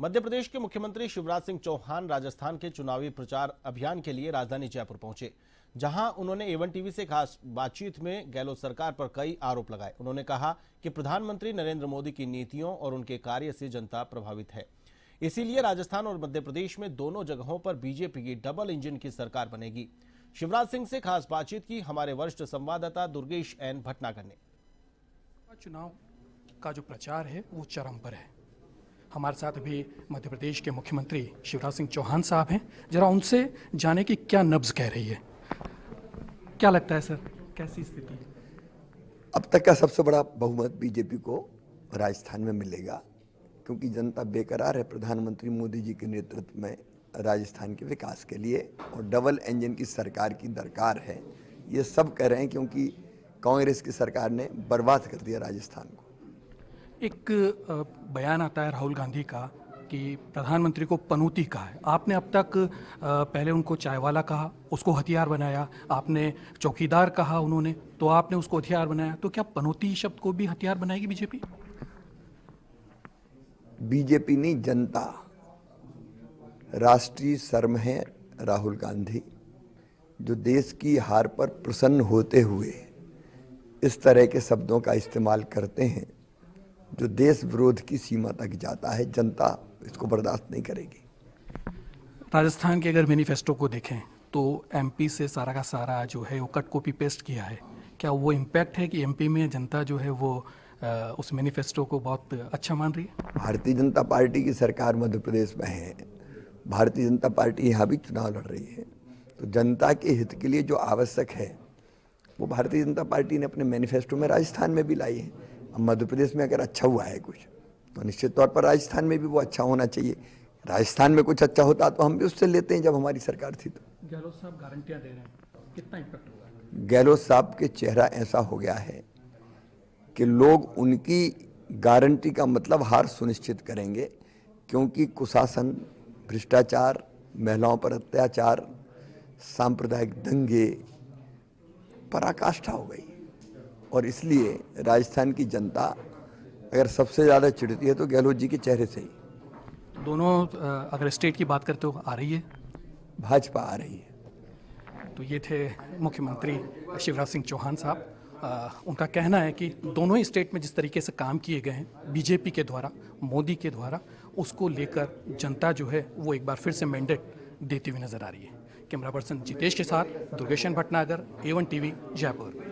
मध्य प्रदेश के मुख्यमंत्री शिवराज सिंह चौहान राजस्थान के चुनावी प्रचार अभियान के लिए राजधानी जयपुर पहुंचे जहां उन्होंने एवन टीवी से खास बातचीत में गहलोत सरकार पर कई आरोप लगाए उन्होंने कहा कि प्रधानमंत्री नरेंद्र मोदी की नीतियों और उनके कार्य से जनता प्रभावित है इसीलिए राजस्थान और मध्य प्रदेश में दोनों जगहों पर बीजेपी की डबल इंजन की सरकार बनेगी शिवराज सिंह से खास बातचीत की हमारे वरिष्ठ संवाददाता दुर्गेश एन भटनागर ने चुनाव का जो प्रचार है वो चरम पर है हमारे साथ अभी मध्य प्रदेश के मुख्यमंत्री शिवराज सिंह चौहान साहब हैं जरा उनसे जाने की क्या नब्ज कह रही है क्या लगता है सर कैसी स्थिति अब तक का सबसे बड़ा बहुमत बीजेपी को राजस्थान में मिलेगा क्योंकि जनता बेकरार है प्रधानमंत्री मोदी जी के नेतृत्व में राजस्थान के विकास के लिए और डबल इंजन की सरकार की दरकार है ये सब कह रहे हैं क्योंकि कांग्रेस की सरकार ने बर्बाद कर दिया राजस्थान को एक बयान आता है राहुल गांधी का कि प्रधानमंत्री को पनौती कहा है आपने अब तक पहले उनको चायवाला कहा उसको हथियार बनाया आपने चौकीदार कहा उन्होंने तो आपने उसको हथियार बनाया तो क्या पनौती शब्द को भी हथियार बनाएगी बीजेपी बीजेपी नहीं जनता राष्ट्रीय शर्म है राहुल गांधी जो देश की हार पर प्रसन्न होते हुए इस तरह के शब्दों का इस्तेमाल करते हैं जो देश विरोध की सीमा तक जाता है जनता इसको बर्दाश्त नहीं करेगी राजस्थान के अगर मैनिफेस्टो को देखें तो एमपी से सारा का सारा जो है वो कट कॉपी पेस्ट किया है क्या वो इम्पैक्ट है कि एमपी में जनता जो है वो उस मैनिफेस्टो को बहुत अच्छा मान रही है भारतीय जनता पार्टी की सरकार मध्य प्रदेश में है भारतीय जनता पार्टी यहाँ भी चुनाव लड़ रही है तो जनता के हित के लिए जो आवश्यक है वो भारतीय जनता पार्टी ने अपने मैनिफेस्टो में राजस्थान में भी लाई है अब मध्य प्रदेश में अगर अच्छा हुआ है कुछ तो निश्चित तौर पर राजस्थान में भी वो अच्छा होना चाहिए राजस्थान में कुछ अच्छा होता तो हम भी उससे लेते हैं जब हमारी सरकार थी तो गहलोत साहब गारंटियाँ दे रहे हैं तो कितना इम्पैक्ट होगा गहलोत साहब के चेहरा ऐसा हो गया है कि लोग उनकी गारंटी का मतलब हार सुनिश्चित करेंगे क्योंकि कुशासन भ्रष्टाचार महिलाओं पर अत्याचार सांप्रदायिक दंगे पराकाष्ठा हो गई और इसलिए राजस्थान की जनता अगर सबसे ज़्यादा चिढ़ती है तो गहलोत जी के चेहरे से ही दोनों अगर स्टेट की बात करते हो आ रही है भाजपा आ रही है तो ये थे मुख्यमंत्री शिवराज सिंह चौहान साहब उनका कहना है कि दोनों ही स्टेट में जिस तरीके से काम किए गए हैं बीजेपी के द्वारा मोदी के द्वारा उसको लेकर जनता जो है वो एक बार फिर से मैंडेट देती हुई नजर आ रही है कैमरा पर्सन जितेश के साथ दुर्गेशन भटनागर एवन टी जयपुर